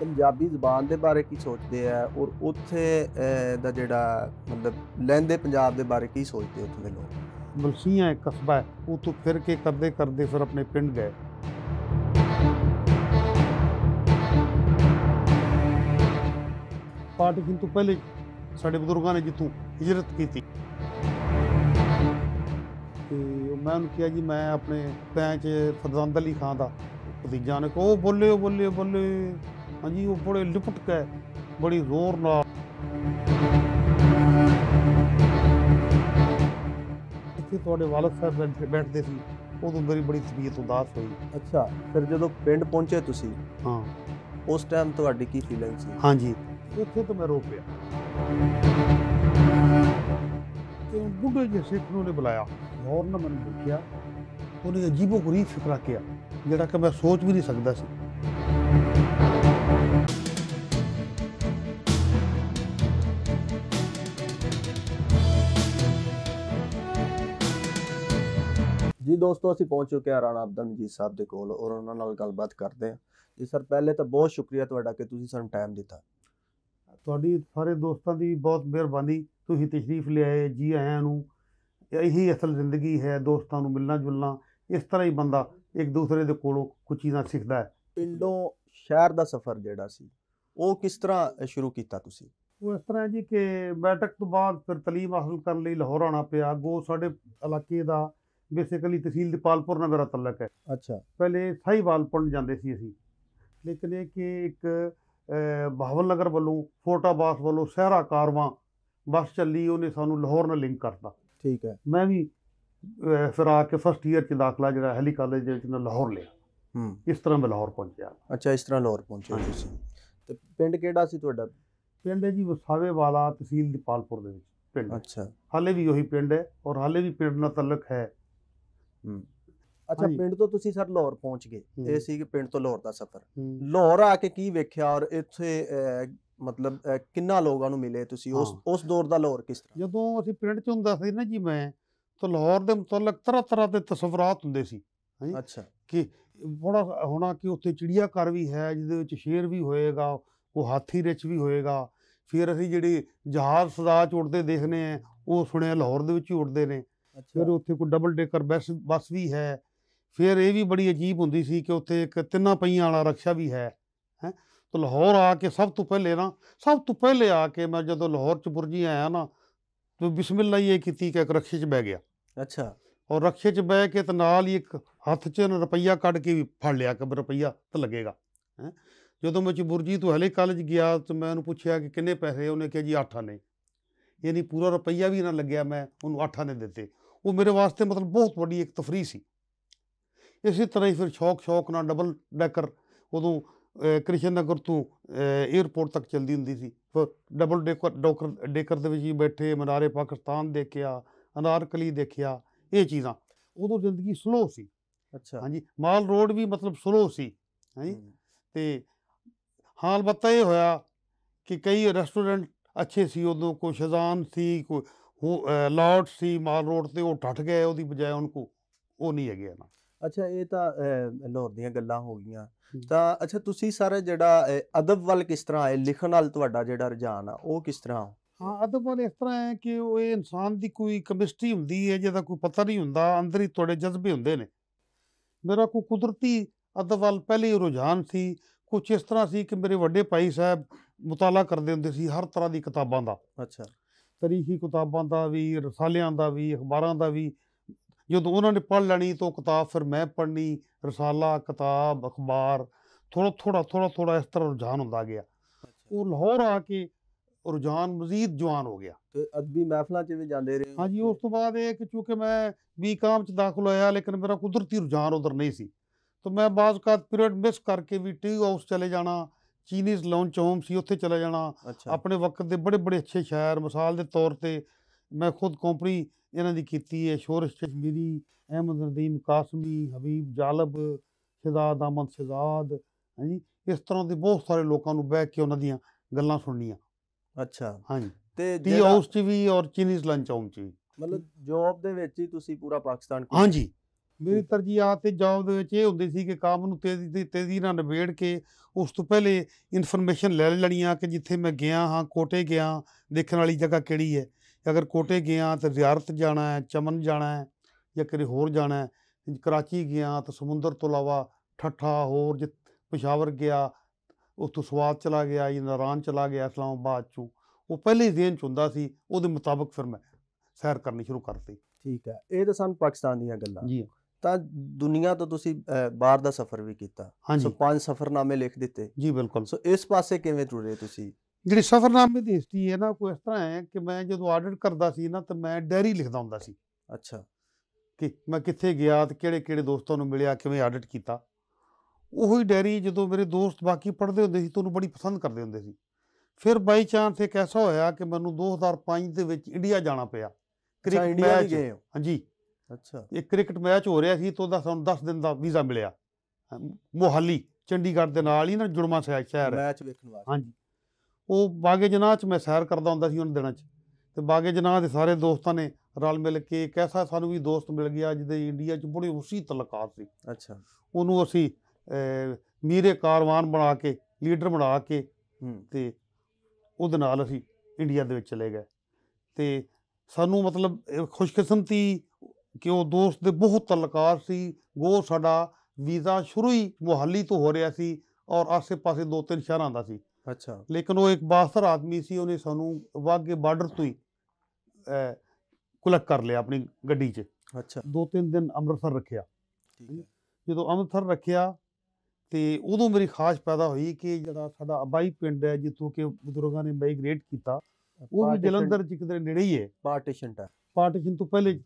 ਪੰਜਾਬੀ ਜ਼ਬਾਨ ਦੇ ਬਾਰੇ ਕੀ ਸੋਚਦੇ ਆ ਔਰ ਉੱਥੇ ਦਾ ਜਿਹੜਾ ਮਤਲਬ ਲਹਿੰਦੇ ਪੰਜਾਬ ਦੇ ਬਾਰੇ ਕੀ ਸੋਚਦੇ ਉੱਥੇ ਦੇ ਲੋਕ ਮਲਸੀਆਂ ਇੱਕ ਕਸਬਾ ਹੈ ਉਹ ਤੋਂ ਫਿਰ ਕੇ ਕਰਦੇ ਕਰਦੇ ਫਿਰ ਆਪਣੇ ਪਿੰਡ ਗਏ ਪਾਰਟੀ ਕਿੰਤੂ ਪਹਿਲੇ ਸਾਡੇ ਬਜ਼ੁਰਗਾਂ ਨੇ ਜਿੱਥੋਂ ਹਿਜਰਤ ਕੀਤੀ ਤੇ ਮੈਂ ਉਹਨੂੰ ਕਿਹਾ ਜੀ ਮੈਂ ਆਪਣੇ ਪੈਂਚ ਫਰਜ਼ੰਦ ਅਲੀ ਖਾਨ ਦਾ ਭਤੀਜਾ ਨੇ ਕੋ ਬੋਲੇ ਬੋਲੇ ਬੋਲੇ ਹਾਂਜੀ ਉਹ ਬੜੇ ਲਿਪਟ ਕੇ ਬੜੀ ਜ਼ੋਰ ਨਾਲ ਇੱਥੇ ਤੁਹਾਡੇ ਵਾਲਦ ਸਾਹਿਬ ਬੈਠਦੇ ਸੀ ਉਦੋਂ ਮੇਰੀ ਬੜੀ ਤਬੀਅਤ ਉਦਾਸ ਹੋਈ ਅੱਛਾ ਫਿਰ ਜਦੋਂ ਪਿੰਡ ਪਹੁੰਚੇ ਤੁਸੀਂ ਹਾਂ ਉਸ ਟਾਈਮ ਤੁਹਾਡੀ ਕੀ ਫੀਲਿੰਗ ਸੀ ਹਾਂਜੀ ਉੱਥੇ ਤਾਂ ਮੈਂ ਰੋ ਪਿਆ ਤੇ ਬੁੱਢੇ ਜੇ ਸਿੱਖ ਨੂੰ ਨੇ ਬੁਲਾਇਆ ਹੋਰ ਨਾ ਮੈਨੂੰ ਦੇਖਿਆ ਉਹਨੇ ਅਜੀਬੋ ਗਰੀਬ ਫਿਕਰਾ ਕਿਹਾ ਜਿਹੜਾ ਕਿ ਮੈਂ ਸੋਚ ਵੀ ਨਹੀਂ ਸਕਦਾ ਸੀ ਜੀ ਦੋਸਤੋ ਅਸੀਂ ਪਹੁੰਚ ਚੁੱਕੇ ਹਾਂ ਰਾਣਾ ਅਬਦਲ ਜੀ ਸਾਹਿਬ ਦੇ ਕੋਲ ਔਰ ਉਹਨਾਂ ਨਾਲ ਗੱਲਬਾਤ ਕਰਦੇ ਹਾਂ ਜੀ ਸਰ ਪਹਿਲੇ ਤਾਂ ਬਹੁਤ ਸ਼ੁਕਰੀਆ ਤੁਹਾਡਾ ਕਿ ਤੁਸੀਂ ਸਾਨੂੰ ਟਾਈਮ ਦਿੱਤਾ ਤੁਹਾਡੀ ਸਾਰੇ ਦੋਸਤਾਂ ਦੀ ਬਹੁਤ ਮਿਹਰਬਾਨੀ ਤੁਸੀਂ ਤਸ਼ਰੀਫ ਲਿਆਏ ਜੀ ਆਇਆਂ ਨੂੰ ਇਹੀ ਅਸਲ ਜ਼ਿੰਦਗੀ ਹੈ ਦੋਸਤਾਂ ਨੂੰ ਮਿਲਣਾ ਜੁਲਣਾ ਇਸ ਤਰ੍ਹਾਂ ਹੀ ਬੰਦਾ ਇੱਕ ਦੂਸਰੇ ਦੇ ਕੋਲੋਂ ਕੁਝ ਚੀਜ਼ਾਂ ਸਿੱਖਦਾ ਹੈ ਪਿੰਡੋਂ ਸ਼ਹਿਰ ਦਾ ਸਫ਼ਰ ਜਿਹੜਾ ਸੀ ਉਹ ਕਿਸ ਤਰ੍ਹਾਂ ਸ਼ੁਰੂ ਕੀਤਾ ਤੁਸੀਂ ਉਹ ਇਸ ਤਰ੍ਹਾਂ ਜੀ ਕਿ ਬੈਟਕ ਤੋਂ ਬਾਅਦ ਫਿਰ ਤਲੀਮ ਹਾਸਲ ਕਰਨ ਲਈ ਲਾਹੌਰ ਆਣਾ ਪਿਆ ਗੋ ਸਾਡੇ ਇਲਾਕੇ ਦਾ ਬੇਸਿਕਲੀ ਤਹਿਸੀਲ ਪਾਲਪੁਰ ਨਾਲ ਮੇਰਾ ਤਾਲੁਕ ਹੈ ਅੱਛਾ ਪਹਿਲੇ ਸਾਈਵਾਲ ਪਿੰਡ ਜਾਂਦੇ ਸੀ ਅਸੀਂ ਲੇਕਿਨ ਇਹ ਕਿ ਇੱਕ ਬਹਾਵਲ ਨਗਰ ਵੱਲੋਂ ਫੋਟਾ ਬਾਸ ਵੱਲੋਂ ਸਹਿਰਾ ਕਾਰਵਾਂ ਬੱਸ ਚੱਲੀ ਉਹਨੇ ਸਾਨੂੰ ਲਾਹੌਰ ਨਾਲ ਲਿੰਕ ਕਰਤਾ ਠੀਕ ਹੈ ਮੈਂ ਵੀ ਫਿਰ ਆ ਕੇ ਫਸਟ ਈਅਰ ਚ ਦਾਖਲਾ ਜਿਹੜਾ ਹੈਲੀ ਕਾਲਜ ਦੇ ਵਿੱਚ ਨਾ ਲਾਹੌਰ ਲਿਆ ਹੂੰ ਇਸ ਤਰ੍ਹਾਂ ਮੈਂ ਲਾਹੌਰ ਪਹੁੰਚਿਆ ਅੱਛਾ ਇਸ ਤਰ੍ਹਾਂ ਲਾਹੌਰ ਪਹੁੰਚੇ ਤੁਸੀਂ ਤੇ ਪਿੰਡ ਕਿਹੜਾ ਸੀ ਤੁਹਾਡਾ ਪਿੰਡ ਹੈ ਜੀ ਵਸਾਵੇ ਵਾਲਾ ਤਹਿਸੀਲ ਦੀਪਾਲਪੁਰ ਦੇ ਵਿੱਚ ਪਿੰਡ ਅੱਛਾ ਹਾਲੇ ਵੀ ਉਹੀ ਪਿੰਡ ਹੈ ਔਰ ਹਾਲੇ ਵੀ ਪਿੰਡ ਨਾਲ ਤਾਲੁਕ ਹੈ ਅੱਛਾ ਪਿੰਡ ਤੋਂ ਤੁਸੀਂ ਸਰ ਲਾਹੌਰ ਪਹੁੰਚ ਗਏ ਇਹ ਸੀ ਕਿ ਪਿੰਡ ਤੋਂ ਲਾਹੌਰ ਦਾ ਸਫ਼ਰ ਲਾਹੌਰ ਆ ਕੇ ਕੀ ਵੇਖਿਆ ਔਰ ਇੱਥੇ ਮਤਲਬ ਕਿੰਨਾ ਲੋਕਾਂ ਨੂੰ ਮਿਲੇ ਤੁਸੀਂ ਉਸ ਉਸ ਦੌਰ ਦਾ ਲਾਹੌਰ ਕਿਸ ਤਰ੍ਹਾਂ ਜਦੋਂ ਅਸੀਂ ਪਿੰਡ 'ਚ ਹੁੰਦਾ ਸੀ ਨਾ ਜੀ ਮੈਂ ਤਾਂ ਲਾਹੌਰ ਦੇ ਮੁਤਲਕ ਤਰ੍ਹਾਂ ਤਰ੍ਹਾਂ ਦੇ ਤਸਵਰਾਤ ਹੁੰਦੇ ਸੀ ਅੱਛਾ ਕਿ ਬੜਾ ਹੋਣਾ ਕਿ ਉੱਥੇ ਚਿੜੀਆ ਘਰ ਵੀ ਹੈ ਜਿਹਦੇ ਵਿੱਚ ਸ਼ੇਰ ਵੀ ਹੋਏਗਾ ਉਹ ਹਾਥੀ ਰਿਛ ਵੀ ਹੋਏਗਾ ਫਿਰ ਅਸੀਂ ਜਿਹੜੇ ਜਹਾਜ਼ ਸਦਾ ਚ ਦੇਖਨੇ ਆ ਉਹ ਸੁਣਿਆ ਲਾਹੌਰ ਦੇ ਵਿੱਚ ਉੜਦੇ ਨੇ ਫਿਰ ਉੱਥੇ ਕੋ ਡਬਲ ਡੇਕਰ ਬੱਸ ਬੱਸ ਵੀ ਹੈ ਫਿਰ ਇਹ ਵੀ ਬੜੀ ਅਜੀਬ ਹੁੰਦੀ ਸੀ ਕਿ ਉੱਥੇ ਇੱਕ ਤਿੰਨਾਂ ਪਹੀਆਂ ਵਾਲਾ ਰਕਸ਼ਾ ਵੀ ਹੈ ਹੈ ਤੋ ਲਾਹੌਰ ਆ ਕੇ ਸਭ ਤੋਂ ਪਹਿਲੇ ਨਾ ਸਭ ਤੋਂ ਪਹਿਲੇ ਆ ਕੇ ਮੈਂ ਜਦੋਂ ਲਾਹੌਰ ਚ ਬੁਰਜੀ ਆਇਆ ਨਾ ਤੋ ਬਿਸਮਿਲ੍ਲਾ ਇਹ ਕੀਤੀ ਕਿ ਇੱਕ ਰਕਸ਼ੇ 'ਚ ਬਹਿ ਗਿਆ ਅੱਛਾ ਔਰ ਰਕਸ਼ੇ 'ਚ ਬਹਿ ਕੇ ਤੇ ਨਾਲ ਹੀ ਇੱਕ ਹੱਥ 'ਚ ਰੁਪਈਆ ਕੱਢ ਕੇ ਵੀ ਫੜ ਲਿਆ ਕਿ ਰੁਪਈਆ ਤੇ ਲੱਗੇਗਾ ਹੈ ਜਦੋਂ ਮੈਂ ਚ ਬੁਰਜੀ ਤੋਂ ਹਲੇ ਕਾਲਜ ਗਿਆ ਤੇ ਮੈਂ ਉਹਨੂੰ ਪੁੱਛਿਆ ਕਿ ਕਿੰਨੇ ਪੈਸੇ ਉਹਨੇ ਕਿਹਾ ਜੀ 8 ਆਨੇ ਯਾਨੀ ਪੂਰਾ ਰੁਪਈਆ ਵੀ ਨਾ ਲੱਗਿਆ ਮੈਂ ਉਹਨੂੰ 8 ਆਨੇ ਦਿੱਤੇ वो मेरे वास्ते मतलब बहुत बड़ी एक तफरी सी इसी तरह ही फिर शौक शौक ना डबल डैकर उदू कृष्ण नगर ਤੋਂ 에어ਪੋਰਟ ਤੱਕ ਚਲਦੀ ਹੁੰਦੀ ਸੀ ਫਿਰ ਡਬਲ ਡੇਕਰ ਡੋਕਰ ਡੇਕਰ ਦੇ ਵਿੱਚ ਹੀ ਬੈਠੇ ਮਨਾਰੇ ਪਾਕਿਸਤਾਨ ਦੇਖਿਆ ਅਨਾਰਕਲੀ ਦੇਖਿਆ ਇਹ ਚੀਜ਼ਾਂ ਉਦੋਂ ਜ਼ਿੰਦਗੀ ਸਲੋ ਸੀ ਅੱਛਾ ਹਾਂਜੀ ਮਾਲ ਰੋਡ ਵੀ ਮਤਲਬ ਸਲੋ ਸੀ ਹਾਂਜੀ ਤੇ ਹਾਂ ਅਲਬੱਤਾ ਇਹ ਹੋਇਆ ਕਿ ਕਈ ਰੈਸਟੋਰੈਂਟ ਅੱਛੇ ਸੀ ਉਦੋਂ ਕੋਈ ਸ਼ਜ਼ਾਨ ਸੀ ਕੋਈ ਉਹ ਲਾਰਡ ਸੀ ਮਾਲ ਰੋਡ ਤੇ ਉਹ ਟੱਟ ਗਏ ਉਹਦੀ ਬਜਾਏ ਉਹਨਕੋ ਉਹ ਨਹੀਂ ਹੈਗੇ ਨਾ ਅੱਛਾ ਇਹ ਤਾਂ ਲਾਹੌਰ ਦੀਆਂ ਗੱਲਾਂ ਹੋ ਗਈਆਂ ਤਾਂ ਅੱਛਾ ਤੁਸੀਂ ਸਾਰੇ ਜਿਹੜਾ ਅਦਬ ਵੱਲ ਕਿਸ ਤਰ੍ਹਾਂ ਹੈ ਲਿਖਣ ਨਾਲ ਤੁਹਾਡਾ ਜਿਹੜਾ ਰੁਝਾਨ ਆ ਉਹ ਕਿਸ ਤਰ੍ਹਾਂ ਹਾਂ ਅਦਬ ਵੱਲ ਇਸ ਤਰ੍ਹਾਂ ਹੈ ਕਿ ਉਹ ਇਹ ਇਨਸਾਨ ਦੀ ਕੋਈ ਕੈਮਿਸਟਰੀ ਹੁੰਦੀ ਹੈ ਜਿਹਦਾ ਕੋਈ ਪਤਾ ਨਹੀਂ ਹੁੰਦਾ ਅੰਦਰ ਹੀ ਤੁਹਾਡੇ ਜਜ਼ਬੇ ਹੁੰਦੇ ਨੇ ਮੇਰਾ ਕੋਈ ਕੁਦਰਤੀ ਅਦਬ ਵੱਲ ਪਹਿਲੇ ਰੁਝਾਨ ਸੀ ਕੁਝ ਇਸ ਤਰ੍ਹਾਂ ਸੀ ਕਿ ਮੇਰੇ ਵੱਡੇ ਭਾਈ ਸਾਹਿਬ ਮੁਤਾਲਾ ਕਰਦੇ ਹੁੰਦੇ ਸੀ ਹਰ ਤਰ੍ਹਾਂ ਦੀ ਕਿਤਾਬਾਂ ਦਾ ਅੱਛਾ ਤਰੀਖੀ ਕਿਤਾਬਾਂ ਦਾ ਵੀ ਰਸਾਲਿਆਂ ਦਾ ਵੀ ਅਖਬਾਰਾਂ ਦਾ ਵੀ ਜਦੋਂ ਉਹਨਾਂ ਨੇ ਪੜ੍ਹ ਲੈਣੀ ਤਾਂ ਕਿਤਾਬ ਫਿਰ ਮੈਂ ਪੜ੍ਹਨੀ ਰਸਾਲਾ ਕਿਤਾਬ ਅਖਬਾਰ ਥੋੜਾ ਥੋੜਾ ਥੋੜਾ ਥੋੜਾ ਇਸ ਤਰ੍ਹਾਂ ਰੁਝਾਨ ਹੁੰਦਾ ਗਿਆ ਉਹ ਲਾਹੌਰ ਆ ਕੇ ਰੁਝਾਨ ਮਜ਼ੀਦ ਜਵਾਨ ਹੋ ਗਿਆ ਤੇ ਅਦਬੀ ਮਹਿਫਲਾਂ 'ਚ ਵੀ ਜਾਂਦੇ ਰਹੇ ਹਾਂਜੀ ਉਸ ਤੋਂ ਬਾਅਦ ਇਹ ਕਿ ਚੂੰਕਿ ਮੈਂ ਬੀਕਾਮ 'ਚ ਦਾਖਲ ਹੋਇਆ ਲੇਕਿਨ ਮੇਰਾ ਕੁਦਰਤੀ ਰੁਝਾਨ ਉਧਰ ਨਹੀਂ ਸੀ ਤਾਂ ਮੈਂ ਬਾਜ਼ਕਾਤ ਪੀਰੀਅਡ ਮਿਸ ਕਰਕੇ ਵੀ ਟੀ ਹਾਊਸ ਚਲੇ ਜਾਣਾ ਚੀਨੀਜ਼ ਲਾਉਨ ਚੌਮ ਸੀ ਉੱਥੇ ਚਲਾ ਜਾਣਾ ਆਪਣੇ ਵਕਤ ਦੇ ਬੜੇ ਬੜੇ ਅੱਛੇ ਸ਼ਾਇਰ ਮਿਸਾਲ ਦੇ ਤੌਰ ਤੇ ਮੈਂ ਖੁਦ ਕੰਪਨੀ ਇਹਨਾਂ ਦੀ ਕੀਤੀ ਹੈ ਸ਼ੋਰਸ਼ ਕਸ਼ਮੀਰੀ ਅਹਿਮਦ ਨਦੀਮ ਕਾਸਮੀ ਹਬੀਬ ਜਾਲਬ ਸ਼ਹਜ਼ਾਦ ਅਹਿਮਦ ਸ਼ਹਜ਼ਾਦ ਹਾਂਜੀ ਇਸ ਤਰ੍ਹਾਂ ਦੇ ਬਹੁਤ ਸਾਰੇ ਲੋਕਾਂ ਨੂੰ ਬਹਿ ਕੇ ਉਹਨਾਂ ਦੀਆਂ ਗੱਲਾਂ ਸੁਣਨੀਆਂ ਅੱਛਾ ਹਾਂਜੀ ਤੇ ਟੀ ਹਾਊਸ ਚ ਵੀ ਔਰ ਚੀਨੀਜ਼ ਲੰਚ ਹਾਊਸ ਚ ਵੀ ਮਤਲਬ ਜੌਬ ਦੇ ਵਿੱਚ ਹੀ ਤੁਸੀਂ ਪੂਰਾ ਪਾਕਿਸਤਾਨ ਹਾਂਜੀ ਮੇਰੀ ਤਰਜੀਹਾਂ ਤੇ ਜੌਬ ਦੇ ਵਿੱਚ ਇਹ ਹੁੰਦੀ ਸੀ ਕਿ ਕੰਮ ਨੂੰ ਤੇਜ਼ੀ ਤੇ ਤੇਜ਼ੀ ਨਾਲ ਨਿਬੇੜ ਕੇ ਉਸ ਤੋਂ ਪਹਿਲੇ ਇਨਫੋਰਮੇਸ਼ਨ ਲੈ ਲੈਣੀਆਂ ਕਿ ਜਿੱਥੇ ਮੈਂ ਗਿਆ ਹਾਂ ਕੋਟੇ ਗਿਆ ਦੇਖਣ ਵਾਲੀ ਜਗ੍ਹਾ ਕਿਹੜੀ ਹੈ ਅਗਰ ਕੋਟੇ ਗਿਆ ਤਾਂ ਜ਼ਿਆਰਤ ਜਾਣਾ ਹੈ ਚਮਨ ਜਾਣਾ ਹੈ ਜਾਂ ਕਿਤੇ ਹੋਰ ਜਾਣਾ ਹੈ ਕਰਾਚੀ ਗਿਆ ਤਾਂ ਸਮੁੰਦਰ ਤੋਂ ਇਲਾਵਾ ਠੱਠਾ ਹੋਰ ਜਿ ਪਸ਼ਾਵਰ ਗਿਆ ਉਸ ਤੋਂ ਸਵਾਦ ਚਲਾ ਗਿਆ ਜਾਂ ਨਰਾਨ ਚਲਾ ਗਿਆ ਇਸਲਾਮਾਬਾਦ ਚ ਉਹ ਪਹਿਲੇ ਜ਼ਿਹਨ ਚ ਹੁੰਦਾ ਸੀ ਉਹਦੇ ਮੁਤਾਬਕ ਫਿਰ ਮੈਂ ਸੈਰ ਕਰਨੀ ਸ਼ੁਰੂ ਕਰਤੀ ਠੀਕ ਹੈ ਇਹ ਤਾਂ ਸਾਨੂੰ ਪਾਕਿਸਤਾਨ ਦੀਆਂ ਗੱਲਾਂ ਜੀ ਤਾਂ ਦੁਨੀਆ ਤੋਂ ਤੁਸੀਂ ਬਾਹਰ ਦਾ ਸਫ਼ਰ ਵੀ ਕੀਤਾ ਸੋ ਪੰਜ ਸਫ਼ਰਨਾਮੇ ਲਿਖ ਦਿੱਤੇ ਜੀ ਬਿਲਕੁਲ ਸੋ ਇਸ ਪਾਸੇ ਕਿਵੇਂ ਜੁੜੇ ਤੁਸੀਂ ਜਿਹੜੀ ਸਫ਼ਰਨਾਮੇ ਦੀ ਹਿਸਟਰੀ ਹੈ ਨਾ ਕੋਈ ਇਸ ਤਰ੍ਹਾਂ ਹੈ ਕਿ ਮੈਂ ਜਦੋਂ ਆਡਿਟ ਕਰਦਾ ਸੀ ਨਾ ਤਾਂ ਮੈਂ ਡਾਇਰੀ ਲਿਖਦਾ ਹੁੰਦਾ ਸੀ ਅੱਛਾ ਕਿ ਮੈਂ ਕਿੱਥੇ ਗਿਆ ਤੇ ਕਿਹੜੇ ਕਿਹੜੇ ਦੋਸਤਾਂ ਨੂੰ ਮਿਲਿਆ ਕਿਵੇਂ ਆਡਿਟ ਕੀਤਾ ਉਹੀ ਡਾਇਰੀ ਜਦੋਂ ਮੇਰੇ ਦੋਸਤ ਬਾਕੀ ਪੜ੍ਹਦੇ ਹੁੰਦੇ ਸੀ ਤਾਂ ਉਹਨੂੰ ਬੜੀ ਪਸੰਦ ਕਰਦੇ ਹੁੰਦੇ ਸੀ ਫਿਰ ਬਾਈ ਚਾਂਸ ਇੱਕ ਐਸਾ ਹੋਇਆ ਕਿ ਮੈਨੂੰ 2005 ਦੇ ਵਿੱਚ ਇੰਡੀਆ ਜਾਣਾ ਪਿਆ ਕ੍ਰਿਕਟ ਮੈਚ ਹਾਂਜੀ ਅੱਛਾ ਇਹ ਕ੍ਰਿਕਟ ਮੈਚ ਹੋ ਰਿਹਾ ਸੀ ਤੋਂ ਦਾ ਸਾਨੂੰ 10 ਦਿਨ ਦਾ ਵੀਜ਼ਾ ਮਿਲਿਆ ਮੋਹਾਲੀ ਚੰਡੀਗੜ੍ਹ ਦੇ ਨਾਲ ਹੀ ਨਾ ਜੁੜਮਾ ਸ਼ਹਿਰ ਹੈ ਮੈਚ ਵੇਖਣ ਵਾਸਤੇ ਹਾਂਜੀ ਉਹ ਬਾਗੇ ਜਨਾਹ ਚ ਮੈਂ ਸੈਰ ਕਰਦਾ ਹੁੰਦਾ ਸੀ ਉਹਨਾਂ ਦਿਨਾਂ ਚ ਤੇ ਬਾਗੇ ਜਨਾਹ ਦੇ ਸਾਰੇ ਦੋਸਤਾਂ ਨੇ ਰਲ ਮਿਲ ਕੇ ਇੱਕ ਐਸਾ ਸਾਨੂੰ ਵੀ ਦੋਸਤ ਮਿਲ ਗਿਆ ਜਿਹਦੇ ਇੰਡੀਆ ਚ ਬੜੀ ਉਸੀ ਤਲਕਾਤ ਸੀ ਅੱਛਾ ਉਹਨੂੰ ਅਸੀਂ ਮੀਰੇ ਕਾਰਵਾਨ ਬਣਾ ਕੇ ਲੀਡਰ ਬਣਾ ਕੇ ਤੇ ਉਹਦੇ ਨਾਲ ਅਸੀਂ ਇੰਡੀਆ ਦੇ ਵਿੱਚ ਚਲੇ ਗਏ ਤੇ ਸਾਨੂੰ ਮਤਲਬ ਖੁਸ਼ਕਿਸਮਤੀ ਕਿ ਉਹ ਦੋਸਤ ਦੇ ਬਹੁਤ ਤਲਕਾਰ ਸੀ ਉਹ ਸਾਡਾ ਵੀਜ਼ਾ ਸ਼ੁਰੂ ਹੀ ਮੁਹੱਲੀ ਤੋਂ ਹੋ ਰਿਹਾ ਸੀ ਔਰ ਆਸ ਪਾਸੇ ਦੋ ਤਿੰਨ ਸ਼ਹਿਰਾਂ ਦਾ ਸੀ ਅੱਛਾ ਲੇਕਿਨ ਉਹ ਇੱਕ ਬਾਸਰ ਆਦਮੀ ਸੀ ਉਹਨੇ ਸਾਨੂੰ ਵਾਗੇ ਬਾਰਡਰ ਤੋਂ ਹੀ ਕੁਲਕ ਕਰ ਲਿਆ ਆਪਣੀ ਗੱਡੀ 'ਚ ਅੱਛਾ ਦੋ ਤਿੰਨ ਦਿਨ ਅੰਮ੍ਰਿਤਸਰ ਰੱਖਿਆ ਠੀਕ ਹੈ ਜਦੋਂ ਅੰਮ੍ਰਿਤਸਰ ਰੱਖਿਆ ਤੇ ਉਦੋਂ ਮੇਰੀ ਖਾਸ਼ ਪੈਦਾ ਹੋਈ ਕਿ ਜਿਹੜਾ ਸਾਡਾ ਅਬਾਈ ਪਿੰਡ ਹੈ ਜਿੱਥੋਂ ਕਿ ਬਜ਼ੁਰਗਾਂ ਨੇ ਮਾਈਗ੍ਰੇਟ ਕੀਤਾ ਉਹ ਵੀ ਜਲੰਧਰ ਚ ਕਿਤੇ ਨੇੜੇ ਹੀ ਹੈ ਪਾਰਟੀਸ਼ਨ ਦਾ ਪਾਰਟੀਸ਼ਨ ਤੋਂ ਪਹਿਲੇ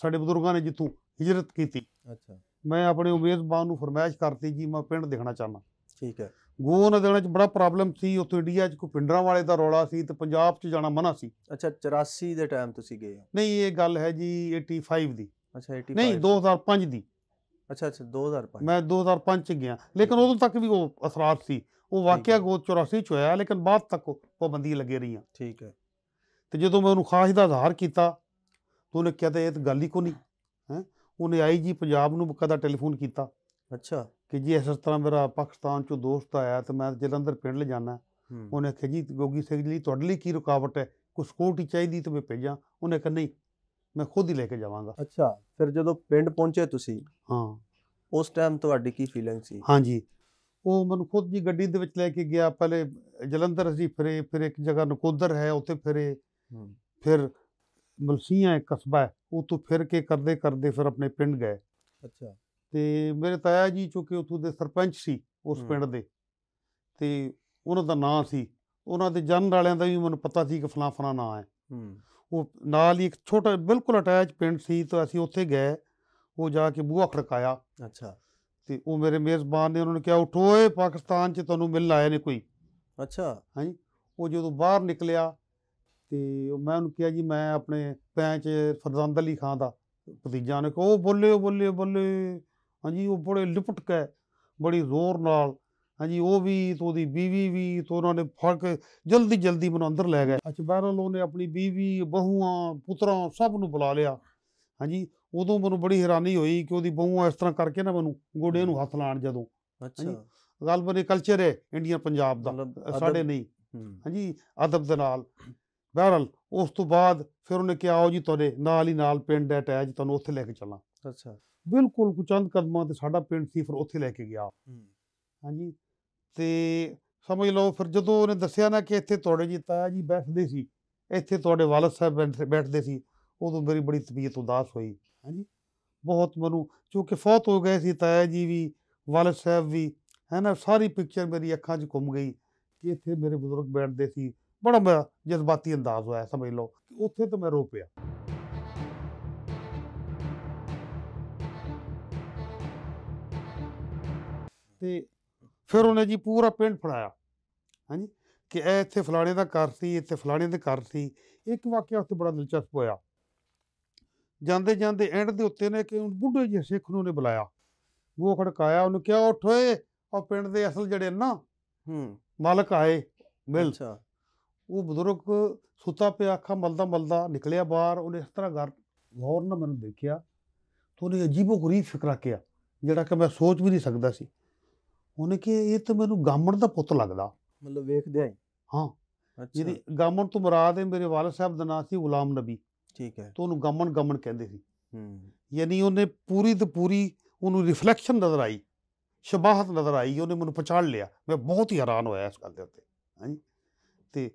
ਸਾਡੇ ਬਜ਼ੁਰਗਾਂ ਨੇ ਜਿੱਥੋਂ ਹਿਜਰਤ ਕੀਤੀ ਅੱਛਾ ਮੈਂ ਆਪਣੇ ਉਮੀਦਵਾਰ ਨੂੰ ਫਰਮਾਇਸ਼ ਕਰਤੀ ਜੀ ਮੈਂ ਪਿੰਡ ਦੇਖਣਾ ਚਾਹਨਾ ਠੀਕ ਹੈ ਗੋਨ ਦੇਣ ਚ ਬੜਾ ਪ੍ਰੋਬਲਮ ਸੀ ਉੱਥੇ ਇੰਡੀਆ ਚ ਕੋਈ ਪਿੰਡਰਾਂ ਵਾਲੇ ਦਾ ਰੌਲਾ ਸੀ ਤੇ ਪੰਜਾਬ ਚ ਜਾਣਾ ਮਨਾ ਸੀ ਅੱਛਾ 84 ਦੇ ਟਾਈਮ ਤੁਸੀਂ ਗਏ ਨਹੀਂ ਇਹ ਗੱਲ ਹੈ ਜੀ 85 ਦੀ ਅੱਛਾ 85 ਨਹੀਂ 2005 ਦੀ ਅੱਛਾ ਅੱਛਾ 2005 ਮੈਂ 2005 ਚ ਗਿਆ ਲੇਕਿਨ ਉਦੋਂ ਤੱਕ ਵੀ ਉਹ ਅਸਰਾਤ ਸੀ ਉਹ ਵਾਕਿਆ ਗੋਦ 84 ਚ ਹੋਇਆ ਲੇਕਿਨ ਬਾਅਦ ਤੱਕ ਉਹ ਬੰਦੀ ਲੱਗੇ ਰਹੀਆਂ ਠੀਕ ਹੈ ਤੇ ਜਦੋਂ ਮੈਂ ਉਹਨੂੰ ਖਾਸ ਦਾ ਆਧਾਰ ਕੀਤਾ ਤੂੰ ਨੇ ਕਿਹਾ ਤੇ ਇਹ ਗੱਲ ਹੀ ਕੋ ਨਹੀਂ ਹੈ है ਉਹਨੇ ਆਈਜੀ ਪੰਜਾਬ ਨੂੰ ਕਦਾ ਟੈਲੀਫੋਨ ਕੀਤਾ ਅੱਛਾ ਕਿ ਜੀ ਇਸ ਤਰ੍ਹਾਂ ਮੇਰਾ ਪਾਕਿਸਤਾਨ ਚੋਂ ਦੋਸਤ ਆਇਆ ਤੇ ਮੈਂ ਜਲੰਧਰ ਪਿੰਡ ਲੈ ਜਾਣਾ ਉਹਨੇ ਕਿਹਾ ਜੀ ਗੋਗੀ ਸਿੰਘ ਜੀ ਤੁਹਾਡੇ ਲਈ ਕੀ ਰੁਕਾਵਟ ਹੈ ਕੋਈ ਸਕਿਉਰਟੀ ਚਾਹੀਦੀ ਤੇ ਮੈਂ ਭੇਜਾਂ ਉਹਨੇ ਕਿਹਾ ਨਹੀਂ ਮੈਂ ਖੁਦ ਹੀ ਲੈ ਕੇ ਜਾਵਾਂਗਾ ਅੱਛਾ ਫਿਰ ਜਦੋਂ ਪਿੰਡ ਪਹੁੰਚੇ ਤੁਸੀਂ ਹਾਂ ਉਸ ਟਾਈਮ ਤੁਹਾਡੀ ਕੀ ਫੀਲਿੰਗ ਸੀ ਹਾਂਜੀ ਉਹ ਮੈਨੂੰ ਖੁਦ ਜੀ ਗੱਡੀ ਦੇ ਵਿੱਚ ਲੈ ਕੇ ਗਿਆ ਪਹਿਲੇ ਜਲੰਧਰ ਅਸੀਂ ਫਿਰੇ ਫਿਰ ਇੱਕ ਜਗ੍ਹਾ ਨਕੋਦਰ ਹੈ ਉੱਥੇ ਫਿਰੇ ਫਿਰ ਮਲਸੀਆਂ ਇੱਕ ਕਸਬਾ ਹੈ ਉਤੋਂ ਫਿਰ ਕੇ ਕਰਦੇ ਕਰਦੇ ਫਿਰ ਆਪਣੇ ਪਿੰਡ ਗਏ ਅੱਛਾ ਤੇ ਮੇਰੇ ਤਾਇਆ ਜੀ ਚੁੱਕੇ ਉਥੋਂ ਦੇ ਸਰਪੰਚ ਸੀ ਉਸ ਪਿੰਡ ਦੇ ਤੇ ਉਹਨਾਂ ਦਾ ਨਾਂ ਸੀ ਉਹਨਾਂ ਦੇ ਜਨਮ ਵਾਲਿਆਂ ਦਾ ਵੀ ਮੈਨੂੰ ਪਤਾ ਸੀ ਕਿ ਫਲਾਂ ਫਲਾਂ ਨਾਂ ਹੈ ਉਹ ਨਾਲ ਹੀ ਇੱਕ ਛੋਟਾ ਬਿਲਕੁਲ ਅਟੈਚ ਪਿੰਡ ਸੀ ਤਾਂ ਅਸੀਂ ਉੱਥੇ ਗਏ ਉਹ ਜਾ ਕੇ ਬੂਹਾ ਖੜਕਾਇਆ ਅੱਛਾ ਤੇ ਉਹ ਮੇਰੇ ਮੇਜ਼ਬਾਨ ਨੇ ਉਹਨਾਂ ਨੇ ਕਿਹਾ ਉਠੋ ਏ ਪਾਕਿਸਤਾਨ 'ਚ ਤੁਹਾਨੂੰ ਮਿਲ ਆਏ ਨੇ ਕੋਈ ਅੱਛਾ ਹਾਂਜੀ ਉਹ ਜਦੋਂ ਬਾਹਰ ਨਿਕਲਿਆ ਤੇ ਮੈਂ ਉਹਨੂੰ ਕਿਹਾ ਜੀ ਮੈਂ ਆਪਣੇ ਪੈਂਚ ਫਰਜ਼ੰਦ ਅਲੀ ਖਾਨ ਦਾ ਭਤੀਜਾ ਨੇ ਉਹ ਬੋਲੇ ਬੋਲੇ ਬੋਲੇ ਹਾਂਜੀ ਉਹ ਬੜੇ ਲਿਪਟ ਕੇ ਬੜੀ ਜ਼ੋਰ ਨਾਲ ਹਾਂਜੀ ਉਹ ਵੀ ਤੋਂ ਦੀ ਬੀਵੀ ਵੀ ਤੋਂ ਉਹਨਾਂ ਨੇ ਫੜ ਕੇ ਜਲਦੀ ਜਲਦੀ ਮਨ ਅੰਦਰ ਲੈ ਗਏ ਅੱਛਾ ਲੋ ਨੇ ਆਪਣੀ ਬੀਵੀ ਬਹੂਆਂ ਪੁੱਤਰਾਂ ਸਭ ਨੂੰ ਬੁਲਾ ਲਿਆ ਹਾਂਜੀ ਉਦੋਂ ਮੈਨੂੰ ਬੜੀ ਹੈਰਾਨੀ ਹੋਈ ਕਿ ਉਹਦੀ ਬਹੂਆਂ ਇਸ ਤਰ੍ਹਾਂ ਕਰਕੇ ਨਾ ਮੈਨੂੰ ਗੋਡੇ ਨੂੰ ਹੱਥ ਲਾਣ ਜਦੋਂ ਅੱਛਾ ਗੱਲ ਬਣੇ ਕਲਚਰ ਹੈ ਇੰਡੀਆ ਪੰਜਾਬ ਦਾ ਸਾਡੇ ਨਹੀਂ ਹਾਂਜੀ ਅਦਬ ਦੇ ਨਾਲ ਬਹਰਲ ਉਸ ਤੋਂ ਬਾਅਦ ਫਿਰ ਉਹਨੇ ਕਿਹਾ ਆਓ ਜੀ ਤੁਹਾਡੇ ਨਾਲ ਹੀ ਨਾਲ ਪਿੰਡ ਅਟੈਚ ਤੁਹਾਨੂੰ ਉੱਥੇ ਲੈ ਕੇ ਚੱਲਾਂ ਅੱਛਾ ਬਿਲਕੁਲ ਕੁਚੰਦ ਕਦਮਾਂ ਤੇ ਸਾਡਾ ਪਿੰਡ ਸੀ ਫਿਰ ਉੱਥੇ ਲੈ ਕੇ ਗਿਆ ਹਾਂਜੀ ਤੇ ਸਮਝ ਲਓ ਫਿਰ ਜਦੋਂ ਉਹਨੇ ਦੱਸਿਆ ਨਾ ਕਿ ਇੱਥੇ ਤੁਹਾਡੇ ਜੀ ਤਾਇਆ ਜੀ ਬੈਠਦੇ ਸੀ ਇੱਥੇ ਤੁਹਾਡੇ ਵਾਲਦ ਸਾਹਿਬ ਬੈਠਦੇ ਸੀ ਉਦੋਂ ਮੇਰੀ ਬੜੀ ਤਬੀਅਤ ਉਦਾਸ ਹੋਈ ਹਾਂਜੀ ਬਹੁਤ ਮਨੂ ਕਿਉਂਕਿ ਫੌਤ ਹੋ ਗਏ ਸੀ ਤਾਇਆ ਜੀ ਵੀ ਵਾਲਦ ਸਾਹਿਬ ਵੀ ਹੈ ਨਾ ਸਾਰੀ ਪਿਕਚਰ ਮੇਰੀ ਅੱਖਾਂ 'ਚ ਘੁੰਮ ਗਈ ਕਿ ਇੱਥੇ ਮੇਰੇ ਬਜ਼ੁਰਗ ਬੈਠਦੇ ਸੀ ਬੜਾ ਮੇਰਾ ਜਜ਼ਬਾਤੀ ਅੰਦਾਜ਼ ਹੋਇਆ ਸਮਝ ਲਓ ਉੱਥੇ ਤਾਂ ਮੈਂ ਰੋ ਪਿਆ ਤੇ ਫਿਰ ਉਹਨੇ ਜੀ ਪੂਰਾ ਪਿੰਡ ਫੜਾਇਆ ਹਾਂਜੀ ਕਿ ਇਹ ਇੱਥੇ ਫਲਾਣੇ ਦਾ ਘਰ ਸੀ ਇੱਥੇ ਫਲਾਣੇ ਦੇ ਘਰ ਸੀ ਇੱਕ ਵਾਕਿਆ ਉੱਥੇ ਬੜਾ ਦਿਲਚਸਪ ਹੋਇਆ ਜਾਂਦੇ ਜਾਂਦੇ ਐਂਡ ਦੇ ਉੱਤੇ ਨੇ ਕਿ ਬੁੱਢੇ ਜਿਹੇ ਸਿੱਖ ਨੂੰ ਨੇ ਬੁਲਾਇਆ ਉਹ ਖੜਕਾਇਆ ਉਹਨੂੰ ਕਿਹਾ ਉੱਠ ਓਏ ਉਹ ਪਿੰਡ ਦੇ ਅਸਲ ਜਿਹੜੇ ਨਾ ਹੂੰ ਮਾਲਕ ਆਏ ਮਿਲ ਉਹ ਬਜ਼ੁਰਗ ਸੁੱਤਾ ਪਿਆ ਅੱਖਾਂ ਮਲਦਾ ਮਲਦਾ ਨਿਕਲਿਆ ਬਾਹਰ ਉਹਨੇ ਇਸ ਤਰ੍ਹਾਂ ਘਰ ਗੌਰ ਨਾਲ ਮੈਨੂੰ ਦੇਖਿਆ ਤੋਂ ਉਹਨੇ ਅਜੀਬੋ ਗਰੀਬ ਫਿਕਰਾ ਕਿਆ ਜਿਹੜਾ ਕਿ ਮੈਂ ਸੋਚ ਵੀ ਨਹੀਂ ਸਕਦਾ ਸੀ ਉਹਨੇ ਕਿ ਇਹ ਤਾਂ ਮੈਨੂੰ ਗਾਮਣ ਦਾ ਪੁੱਤ ਲੱਗਦਾ ਮਤਲਬ ਵੇਖਦੇ ਹੀ ਹਾਂ ਜਿਹਦੀ ਗਾਮਣ ਤੋਂ ਮੁਰਾਦ ਹੈ ਮੇਰੇ ਵਾਲਦ ਸਾਹਿਬ ਦਾ ਨਾਮ ਸੀ ਗੁਲਾਮ ਨਬੀ ਠੀਕ ਹੈ ਤੋਂ ਉਹਨੂੰ ਗਾਮਣ ਗਾਮਣ ਕਹਿੰਦੇ ਸੀ ਹੂੰ ਯਾਨੀ ਉਹਨੇ ਪੂਰੀ ਤੇ ਪੂਰੀ ਉਹਨੂੰ ਰਿਫਲੈਕਸ਼ਨ ਨਜ਼ਰ ਆਈ ਸ਼ਬਾਹਤ ਨਜ਼ਰ ਆਈ ਉਹਨੇ ਮੈਨੂੰ ਪਛਾਣ ਲਿਆ ਮੈਂ ਬਹੁਤ ਹੀ ਹੈਰਾਨ ਹੋਇਆ ਇਸ ਗੱਲ ਦੇ ਉੱਤੇ ਹਾਂਜੀ ਤੇ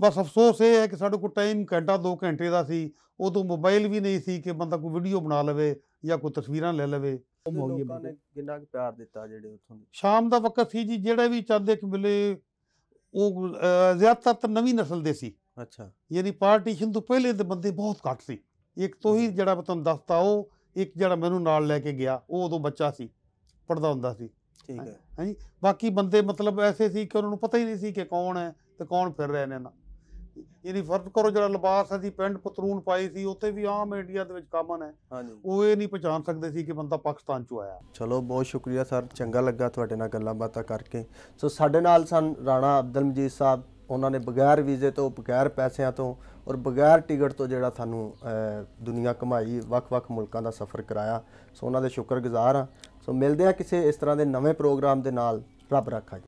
ਬਸ ਅਫਸੋਸ ਇਹ ਹੈ ਕਿ ਸਾਡੇ ਕੋਲ ਟਾਈਮ ਘੰਟਾ 2 ਘੰਟੇ ਦਾ ਸੀ ਉਦੋਂ ਮੋਬਾਈਲ ਵੀ ਨਹੀਂ ਸੀ ਕਿ ਬੰਦਾ ਕੋਈ ਵੀਡੀਓ ਬਣਾ ਲਵੇ ਜਾਂ ਕੋਈ ਤਸਵੀਰਾਂ ਲੈ ਲਵੇ ਲੋਕਾਂ ਨੇ ਕਿੰਨਾ ਕੁ ਪਿਆਰ ਦਿੱਤਾ ਜਿਹੜੇ ਉੱਥੋਂ ਸ਼ਾਮ ਦਾ ਵਕਤ ਸੀ ਜੀ ਜਿਹੜੇ ਵੀ ਚਾਹਦੇ ਕਿ ਮਿਲੇ ਉਹ ਜ਼ਿਆਦਾਤਰ ਨਵੀਂ نسل ਦੇ ਸੀ ਅੱਛਾ ਯਾਨੀ ਪਾਰਟੀਸ਼ਨ ਤੋਂ ਪਹਿਲੇ ਦੇ ਬੰਦੇ ਬਹੁਤ ਘੱਟ ਸੀ ਇੱਕ ਤੋਂ ਹੀ ਜਿਹੜਾ ਮੈਂ ਤੁਹਾਨੂੰ ਦੱਸਤਾ ਉਹ ਇੱਕ ਜਿਹੜਾ ਮੈਨੂੰ ਨਾਲ ਲੈ ਕੇ ਗਿਆ ਉਹ ਉਦੋਂ ਬੱਚਾ ਸੀ ਪੜਦਾ ਹੁੰਦਾ ਸੀ ਠੀਕ ਹੈ ਹਾਂਜੀ ਬਾਕੀ ਬੰਦੇ ਮਤਲਬ ਐਸੇ ਸੀ ਕਿ ਉਹਨਾਂ ਨੂੰ ਪਤਾ ਹੀ ਨਹੀਂ ਸੀ ਕਿ ਕੌਣ ਹੈ ਤੇ ਕੌਣ ਫਿਰ ਰਹੇ ਨੇ ਨਾ ਯਾਨੀ ਫਰਜ਼ ਕਰੋ ਜਿਹੜਾ ਲਿਬਾਸ ਅਸੀਂ ਪਿੰਡ ਪਤਰੂਨ ਪਾਈ ਸੀ ਉੱਥੇ ਵੀ ਆਮ ਇੰਡੀਆ ਦੇ ਵਿੱਚ ਕਾਮਨ ਹੈ ਉਹ ਇਹ ਨਹੀਂ ਪਛਾਣ ਸਕਦੇ ਸੀ ਕਿ ਬੰਦਾ ਪਾਕਿਸਤਾਨ ਚੋਂ ਆਇਆ ਚਲੋ ਬਹੁਤ ਸ਼ੁਕਰੀਆ ਸਰ ਚੰਗਾ ਲੱਗਾ ਤੁਹਾਡੇ ਨਾਲ ਗੱਲਾਂ ਬਾਤਾਂ ਕਰਕੇ ਸੋ ਸਾਡੇ ਨਾਲ ਸਨ ਰਾਣਾ ਅਬਦੁਲ ਮਜੀਦ ਸਾਹਿਬ ਉਹਨਾਂ ਨੇ ਬਗੈਰ ਵੀਜ਼ੇ ਤੋਂ ਬਗੈਰ ਪੈਸਿਆਂ ਤੋਂ ਔਰ ਬਗੈਰ ਟਿਕਟ ਤੋਂ ਜਿਹੜਾ ਸਾਨੂੰ ਦੁਨੀਆ ਕਮਾਈ ਵੱਖ-ਵੱਖ ਮੁਲਕਾਂ ਦਾ ਸਫ਼ਰ ਕਰਾਇਆ ਸੋ ਉਹਨਾਂ ਦੇ ਸ਼ੁਕਰਗੁਜ਼ਾਰ ਹਾਂ ਸੋ ਮਿਲਦੇ ਆ ਕਿਸੇ ਇਸ ਤਰ੍ਹਾਂ ਦੇ ਨਵੇਂ ਪ੍ਰੋਗਰਾਮ ਦੇ ਨਾਲ ਰੱਬ ਰੱਖਾ